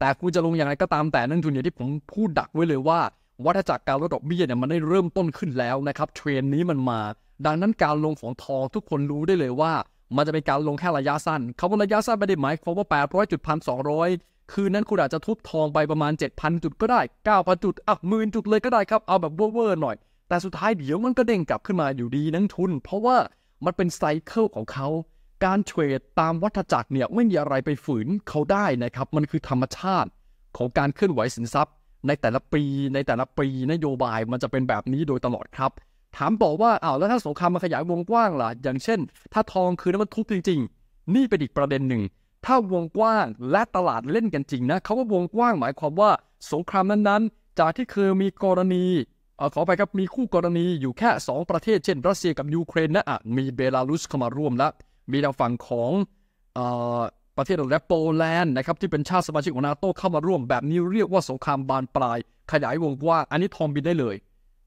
แต่คุณจะลงอย่างไรก็ตามแต่นั่นคืออย่างที่ผมพูดดักไว้เลยว่าวัฏจักรการลดดอกเบี้ยเนี่ยมันได้เริ่มต้นขึ้นแล้วนะครับ เทรนนี้มันมา ดังนั้นการลงของทองทุกคนรู้ได้เลยว่า มันจะเป็นการลงแค่ระยะสั้นคำว่าระยะสั้นไม่ได้หมายความว่า 800จุดพันสองร้อยคืนนั้นคุณอาจจะทุบทองไปประมาณ 7,000 จุดก็ได้ 9,000 จุดอ่ะหมื่นจุดเลยก็ได้ครับ เอาแบบเวอร์หน่อย แต่สุดท้ายเดี๋ยวมันก็เด้งกลับขึ้นมาอยู่ดีนั่งทุน เพราะว่ามันเป็นไซเคิลของเขาการเทรดตามวัฏจักรเนี่ยไม่มีอะไรไปฝืนเขาได้นะครับมันคือธรรมชาติของการเคลื่อนไหวสินทรัพย์ในแต่ละปีในแต่ละปีนโยบายมันจะเป็นแบบนี้โดยตลอดครับ ถามบอกว่าอ้าวแล้วถ้าสงครามมันขยายวงกว้างล่ะอย่างเช่นถ้าทองคือน้ำมันทุบจริงๆ นี่เป็นอีกประเด็นหนึ่ง ถ้าวงกว้างและตลาดเล่นกันจริงนะเขาว่าวงกว้างหมายความว่าสงครามนั้นๆ จากที่เคยมีกรณีอขอไปครับ มีคู่กรณีอยู่แค่ 2 ประเทศเช่นรัสเซียกับยูเครนนะอ่ะมีเบลารุสเข้ามาร่วมแล้วมีทางฝั่งของประเทศและโปแลนด์นะครับ ที่เป็นชาติสมาชิกของนาโตเข้ามาร่วม แบบนี้เรียกว่าสงครามบานปลาย ขยายวงกว้างอันนี้ทอมบินได้เลย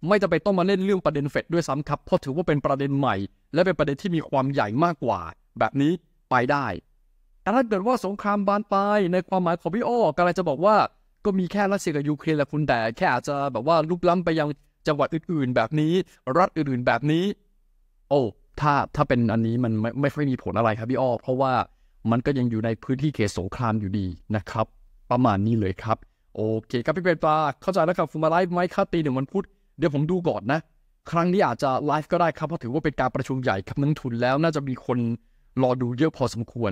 ไม่จะไปต้องมาเล่นเรื่องประเด็นเฟดด้วยซ้ำครับเพราะถือว่าเป็นประเด็นใหม่ และเป็นประเด็นที่มีความใหญ่มากกว่าแบบนี้ไปได้แต่ถ้าเกิดว่าสงครามบานปลาย ในความหมายของพี่อ้อกำลังจะบอกว่าก็มีแค่รัสเซียกับยูเครนแหละคุณแต่แค่อาจจะแบบว่าลุกล้ำไปยังจังหวัดอื่นๆ แบบนี้รัฐอื่นๆแบบนี้ โอ้ถ้าถ้าเป็นอันนี้มันไม่ไม่ค่อยมีผลอะไรครับพี่อ้อเพราะว่ามันก็ยังอยู่ในพื้นที่เขตสงครามอยู่ดีนะครับ ประมาณนี้เลยครับ โอเคครับพี่เป็ดปลาเข้าใจแล้วครับฟูมาไลฟ์ไหมค่าตีหนึ่งวันพุธเดี๋ยวผมดูก่อนนะ ครั้งนี้อาจจะไลฟ์ก็ได้ครับเพราะถือว่าเป็นการประชุมใหญ่ครับนักทุนแล้ว น่าจะมีคนรอดูเยอะพอสมควร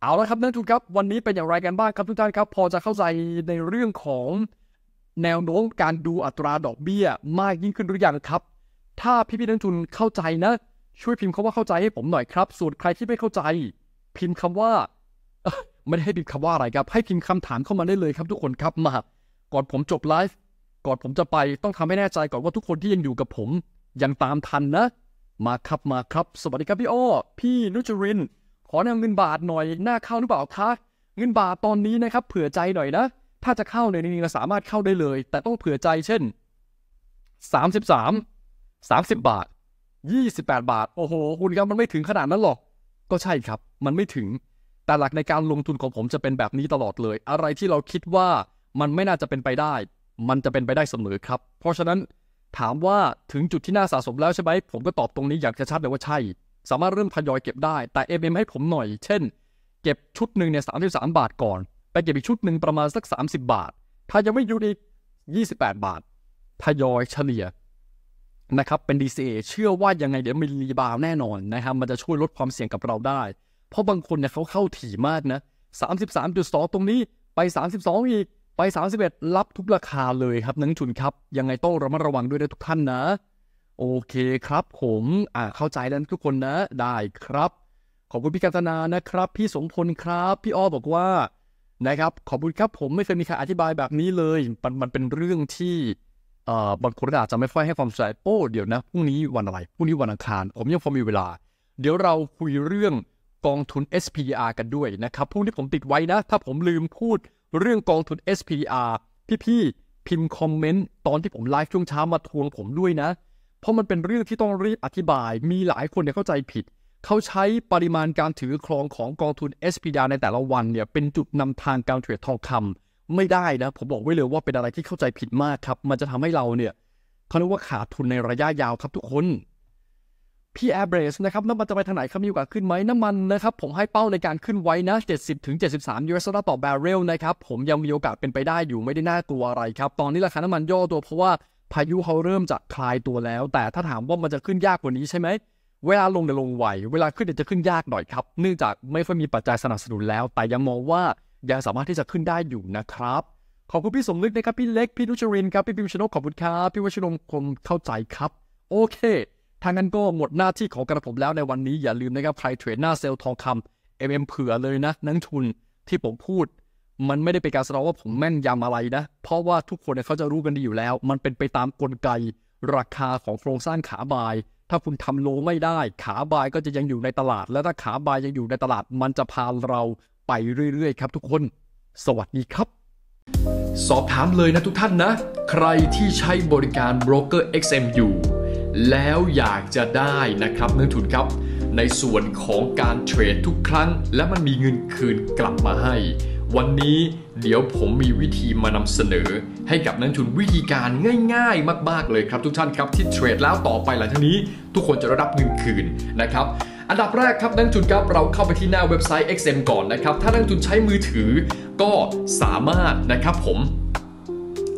เอาละครับนักทุนครับ วันนี้เป็นอย่างไรกันบ้างครับทุกท่านครับพอจะเข้าใจในเรื่องของแนวโน้มการดูอัตราดอกเบี้ยมากยิ่งขึ้นหรือยังครับ ถ้าพี่พี่นักทุนเข้าใจนะ ช่วยพิมพ์เขาว่าเข้าใจให้ผมหน่อยครับส่วนใครที่ไม่เข้าใจพิมพ์คำว่าไม่ได้ให้พิมพ์คำว่าอะไรครับ ให้พิมพ์คำถามเข้ามาได้เลยครับทุกคนครับมาก่อนผมจบไลฟ์ก่อนผมจะไปต้องทำให้แน่ใจก่อนว่าทุกคนที่ยังอยู่กับผม ยังตามทันนะ มาครับมาครับสวัสดีครับพี่อ้อพี่นุชรินขอแนวเงินบาทหน่อยหน้าเข้าหรือเปล่าคะเงินบาทตอนนี้นะครับเผื่อใจหน่อยนะถ้าจะเข้าในนี้สามารถเข้าได้เลย แต่ต้องเผื่อใจเช่น 33 30 บาท 28 บาท โอ้โหคุณครับมันไม่ถึงขนาดนั้นหรอกก็ใช่ครับ มันไม่ถึง แต่หลักในการลงทุนของผมจะเป็นแบบนี้ตลอดเลย อะไรที่เราคิดว่ามันไม่น่าจะเป็นไปได้ มันจะเป็นไปได้เสมอครับ เพราะฉะนั้นถามว่าถึงจุดที่น่าสะสมแล้วใช่ไหมผมก็ตอบตรงนี้อย่างชัดเลยว่าใช่ สามารถเริ่มทยอยเก็บได้ แต่ MM ให้ผมหน่อย เช่น เก็บชุดหนึ่งเนี่ยสาสบาทก่อน ไปเก็บอีกชุดหนึ่งประมาณสัก 30 บาท ถ้ายังไม่อยุดอีก28 บาททยอยเฉลี่ยนะครับเป็น DCA เชื่อว่ายังไงเดี๋ยวมีรีบาวแน่นอนนะครับ มันจะช่วยลดความเสี่ยงกับเราได้ เพราะบางคนเนี่ยเขาเข้าถี่มากนะ 33.2 ตรงนี้ไป 32 อีก ไป 31 รับทุกราคาเลยครับนักทุนครับ ยังไงต้องระมัดระวังด้วยนะทุกท่านนะ โอเคครับ ผมอ่าเข้าใจแล้วทุกคนนะ ได้ครับ ขอบคุณพี่กัตนานะครับ พี่สมพลครับ พี่อ้อบอกว่านะครับขอบคุณครับผมไม่เคยมีใครอธิบายแบบนี้เลย มันมันเป็นเรื่องที่เอ่อบางคนอาจจะไม่ค่อยให้ความสนใจโอ้ เดี๋ยวนะ พรุ่งนี้วันอะไร พรุ่งนี้วันอังคาร ผมยังพอมีเวลา เดี๋ยวเราคุยเรื่องกองทุน SPDR กันด้วยนะครับพรุ่งนี้ผมติดไว้นะ ถ้าผมลืมพูดเรื่องกองทุน SPDR พี่ๆ พิมพ์คอมเมนต์ตอนที่ผมไลฟ์ช่วงเช้ามาทวงผมด้วยนะ เพราะมันเป็นเรื่องที่ต้องรีบอธิบาย มีหลายคนเนี่ยเข้าใจผิด เขาใช้ปริมาณการถือครองของกองทุน SPDR ในแต่ละวันเนี่ยเป็นจุดนำทางการเทรดทองคำไม่ได้นะ ผมบอกไว้เลยว่าเป็นอะไรที่เข้าใจผิดมากครับ มันจะทำให้เราเนี่ยเขาเรียกว่าขาดทุนในระยะยาวครับทุกคน พี่แอร์เบรสนะครับน้ำมันจะไปทางไหนครับมีโอกาสขึ้นไหมน้ำมันนะครับผมให้เป้าในการขึ้นไว้นะ 70-73ยูเอสดอลต่อบาร์เรลนะครับผมยังมีโอกาสเป็นไปได้อยู่ไม่ได้น่ากลัวอะไรครับตอนนี้ราคาน้ำมันย่อตัว เพราะว่าพายุเขาเริ่มจะคลายตัวแล้ว แต่ถ้าถามว่ามันจะขึ้นยากกว่านี้ใช่ไหมเวลาลงเดี๋ยวลงไหว เวลาขึ้นเดี๋ยวจะขึ้นยากหน่อยครับ เนื่องจากไม่ค่อยมีปัจจัยสนับสนุนแล้วแต่ยังมองว่ายังสามารถที่จะขึ้นได้อยู่นะครับ ขอบคุณพี่สมนึกนะครับพี่เล็กพี่นุชรินครับพี่พิมชนกขอบคุณครับ พี่วชิรมคมเข้าใจครับ โอเค ทางนั้นก็หมดหน้าที่ของกระผมแล้วในวันนี้อย่าลืมนะครับ ใครเทรดหน้าเซลล์ทองคำ MM เผื่อเลยนะนักทุนที่ผมพูด มันไม่ได้เป็นการแสดงว่าผมแม่นยำอะไรนะ เพราะว่าทุกคนเขาจะรู้กันดีอยู่แล้ว มันเป็นไปตามกลไก ราคาของโครงสร้างขาบาย ถ้าคุณทำโลไม่ได้ ขาบายก็จะยังอยู่ในตลาด และถ้าขาบายยังอยู่ในตลาดมันจะพาเราไปเรื่อยๆครับทุกคน สวัสดีครับ สอบถามเลยนะทุกท่านนะ ใครที่ใช้บริการโบรกเกอร์ XMU แล้วอยากจะได้นะครับเนินทุนครับ ในส่วนของการเทรดทุกครั้งและมันมีเงินคืนกลับมาให้ วันนี้เดี๋ยวผมมีวิธีมานำเสนอ ให้กับนักทุนวิธีการง่าย ๆ มากๆเลยครับ ทุกท่านครับที่เทรดแล้วต่อไปหลังจากนี้ ทุกคนจะได้รับเงินคืนนะครับอันดับแรกครับนักจุนครับเราเข้าไปที่หน้าเว็บไซต์ XM ก่อนนะครับถ้านักจุนใช้มือถือก็สามารถนะครับผม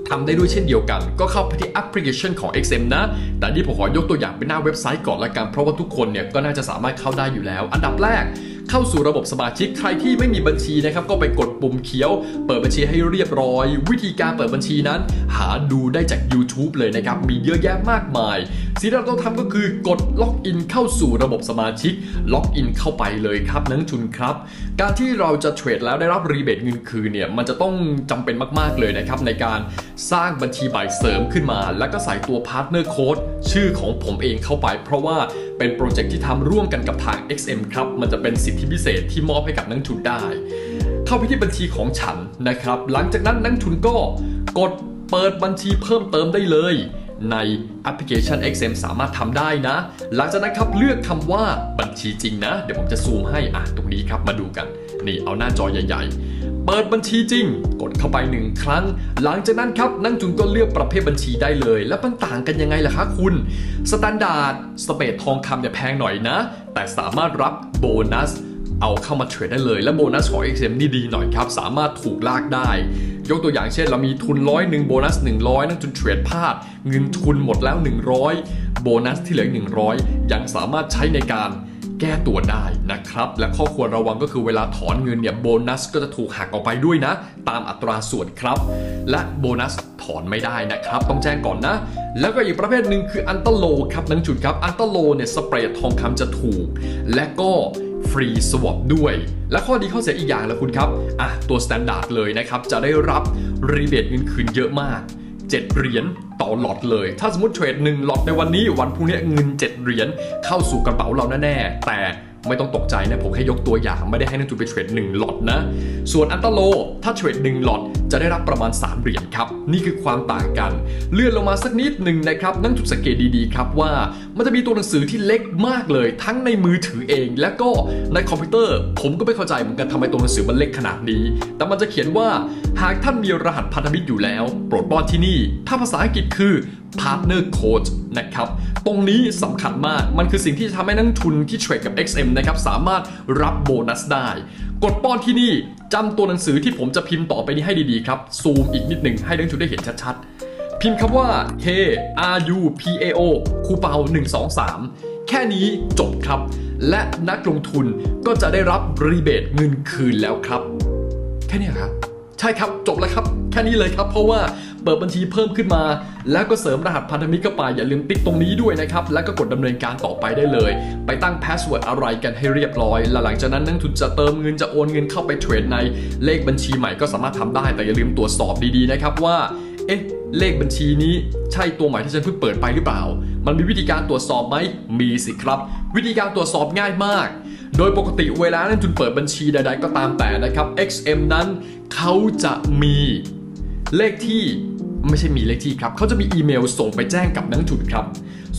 ทำได้ด้วยเช่นเดียวกัน ก็เข้าไปที่แอปพลิเคชันของ XM นะแต่นี่ผมขอยกตัวอย่างเป็นหน้าเว็บไซต์ก่อนละกันเพราะว่าทุกคนเนี่ยก็น่าจะสามารถเข้าได้อยู่แล้ว อันดับแรกเข้าสู่ระบบสมาชิกใครที่ไม่มีบัญชีนะครับก็ไปกดปุ่มเขียวเปิดบัญชีให้เรียบร้อย วิธีการเปิดบัญชีนั้น หาดูได้จาก YouTube เลยนะครับมีเยอะแยะมากมายสิ่งที่เราต้องทำก็คือกดล็อกอินเข้าสู่ระบบสมาชิกล็อกอินเข้าไปเลยครับนักชุนครับ การที่เราจะเทรดแล้วได้รับรีเบทเงินคืนเนี่ยมันจะต้องจำเป็นมากๆเลยนะครับ ในการสร้างบัญชีบหม่เสริมขึ้นมา แล้วก็ใส่ตัวพาร์ทเนอร์โค้ดชื่อของผมเองเข้าไป เพราะว่าเป็นโปรเจกต์ที่ทำร่วมกันกับทาง XM ครับ มันจะเป็นสิทธิพิเศษที่มอบให้กับนักชุนได้เข้าไปที่บัญชีของฉันนะครับหลังจากนั้นนักชุนก็กดเปิดบัญชีเพิ่มเติมได้เลยในแอปพลิเคชัน XM สามารถทำได้นะ หลังจากนั้นครับ เลือกคำว่าบัญชีจริงนะ เดี๋ยวผมจะซูมให้อ่ะตรงนี้ครับ มาดูกัน นี่เอาหน้าจอใหญ่ๆ เปิดบัญชีจริง กดเข้าไปหนึ่งครั้ง หลังจากนั้นครับ นั่งจุนก็เลือกประเภทบัญชีได้เลย แล้วมันต่างกันยังไงล่ะคะคุณสแตนดาร์ดสเปดทองคำเนี่ยแพงหน่อยนะ แต่สามารถรับโบนัสเอาเข้ามาเทรดได้เลย และโบนัสของ XM นี่ดีหน่อยครับ สามารถถูกลากได้ ยกตัวอย่างเช่น เรามีทุนร้อยหนึ่งโบนัส 100นั่งจนเทรดพลาด เงินทุนหมดแล้ว 100 โบนัสที่เหลือ 100 ยังสามารถใช้ในการแก้ตัวได้นะครับ และข้อควรระวังก็คือเวลาถอนเงินเนี่ยโบนัสก็จะถูกหักออกไปด้วยนะ ตามอัตราส่วนครับ และโบนัสถอนไม่ได้นะครับต้องแจ้งก่อนนะ แล้วก็อีกประเภทหนึ่งคืออันเตอร์โลครับนังจุดครับอันเตอร์โลเนี่ยสเปรดทองคำจะถูก และก็ฟรีสวอปด้วย และข้อดีข้อเสียอีกอย่างละคุณครับอ่ะตัวแตนดาร์ดเลยนะครับ จะได้รับรีเบทเงินคืนเยอะมาก 7 เหรียญต่อหลอดเลย ถ้าสมมติเทรด1หลอดในวันนี้วันพรุ่งนี้เงิน 7 เหรียญเข้าสู่กระเป๋าเราแน่แต่ไม่ต้องตกใจนะ ผมแค่ยกตัวอย่างไม่ได้ให้นักทุนไปเทรด1หลอดนะ ส่วนอัตโล ถ้าเทรด1หลอดจะได้รับประมาณ 3 เหรียญครับ นี่คือความต่างกัน เลื่อนลงมาสักนิดหนึ่งนะครับ นั่งจุดสังเกตดีๆ ครับว่ามันจะมีตัวหนังสือที่เล็กมากเลย ทั้งในมือถือเอง และก็ในคอมพิวเตอร์ ผมก็ไม่เข้าใจเหมือนกันทำไมตัวหนังสือมันเล็กขนาดนี้ แต่มันจะเขียนว่า หากท่านมีรหัสพันธมิตรอยู่แล้วโปรดป้อนที่นี่ ถ้าภาษาอังกฤษคือ Partner Code นะครับ ตรงนี้สำคัญมากมันคือสิ่งที่ทำให้นักทุนที่เทรดกับ XM นะครับ สามารถรับโบนัสได้ กดป้อนที่นี่จำตัวหนังสือที่ผมจะพิมพ์ต่อไปนี้ให้ดีๆครับ ซูมอีกนิดหนึ่งให้นักทุนได้เห็นชัดๆ พิมพ์คำว่า K R U P A O คูเปา 123 แค่นี้จบครับ และนักลงทุนก็จะได้รับรีเบทเงินคืนแล้วครับ แค่นี้ครับ ใช่ครับจบแล้วครับแค่นี้เลยครับ เพราะว่าเปิดบัญชีเพิ่มขึ้นมา แล้วก็เสริมรหัสพันธมิตรเข้าไป อย่าลืมติ๊กตรงนี้ด้วยนะครับ แล้วก็กดดำเนินการต่อไปได้เลย ไปตั้งพาสเวิร์ดอะไรกันให้เรียบร้อยแล้วหลังจากนั้นนักทุนจะเติมเงินจะโอนเงินเข้าไปเทรดในเลขบัญชีใหม่ก็สามารถทำได้ แต่อย่าลืมตรวจสอบดีๆนะครับว่า เอ๊ะ เลขบัญชีนี้ใช่ตัวใหม่ที่ฉันเพิ่งเปิดไปหรือเปล่า มันมีวิธีการตรวจสอบไหมมีสิครับวิธีการตรวจสอบง่ายมาก โดยปกติเวลานั้นุนเปิดบัญชีใดๆก็ตามแต่นะครับ XM นั้นเขาจะมีเลขที่ไม่ใช่มีเลขที่ครับ เขาจะมีอีเมลส่งไปแจ้งกับนักทุนครับ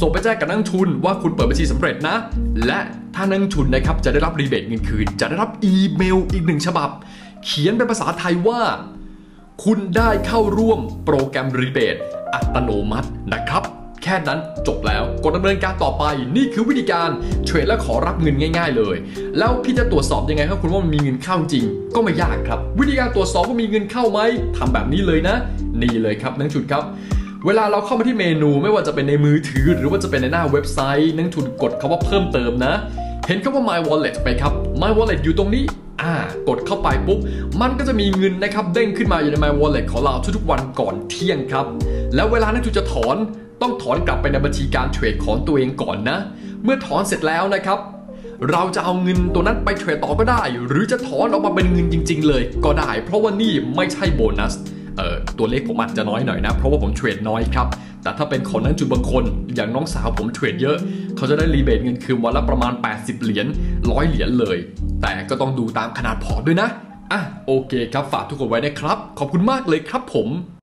ส่งไปแจ้งกับนักทุนว่าคุณเปิดบัญชีสำเร็จนะ และถ้านักทุนนะครับจะได้รับรีเบทเงินคืนจะได้รับอีเมลอีกหนึ่งฉบับ เขียนเป็นภาษาไทยว่า คุณได้เข้าร่วมโปรแกรมรีเบทอัตโนมัตินะครับแค่นั้นจบแล้วกดดำเนินการต่อไป นี่คือวิธีการเทรดและขอรับเงินง่ายๆเลย แล้วพี่จะตรวจสอบยังไง ครับคุณว่ามันมีเงินเข้าจริง ก็ไม่ยากครับ วิธีการตรวจสอบว่ามีเงินเข้าไหมทำแบบนี้เลยนะ นี่เลยครับนักจุดครับ เวลาเราเข้ามาที่เมนูไม่ว่าจะเป็นในมือถือ หรือว่าจะเป็นในหน้าเว็บไซต์นักจุดกดคาว่าเพิ่มเติมนะ เห็นคาว่า My Wallet ไปครับ My Wallet อยู่ตรงนี้อ่ากดเข้าไปปุ๊บมันก็จะมีเงินนะครับเด้งขึ้นมาอยู่ใน My Wallet ของเราทุกๆ วันก่อนเที่ยงครับ แล้วเวลานักจุดจะถอนต้องถอนกลับไปในบัญชีการเทรดของตัวเองก่อนนะ เมื่อถอนเสร็จแล้วนะครับ เราจะเอาเงินตัวนั้นไปเทรดต่อก็ได้หรือจะถอนออกมาเป็นเงินจริง ๆ เลย ก็ได้ เพราะว่านี่ไม่ใช่โบนัสเอ่อตัวเลขผมอาจจะน้อยหน่อยนะ เพราะว่าผมเทรดน้อยครับแต่ถ้าเป็นคนนั้นจุบางคนอย่างน้องสาวผมเทรดเยอะเขาจะได้รีเบทเงินคืนวันละประมาณ 80 เหรียญร้อยเหรียญเลยแต่ก็ต้องดูตามขนาดพอร์ตด้วยนะอ่ะโอเคครับฝากทุกคนไว้นะครับ ขอบคุณมากเลยครับผม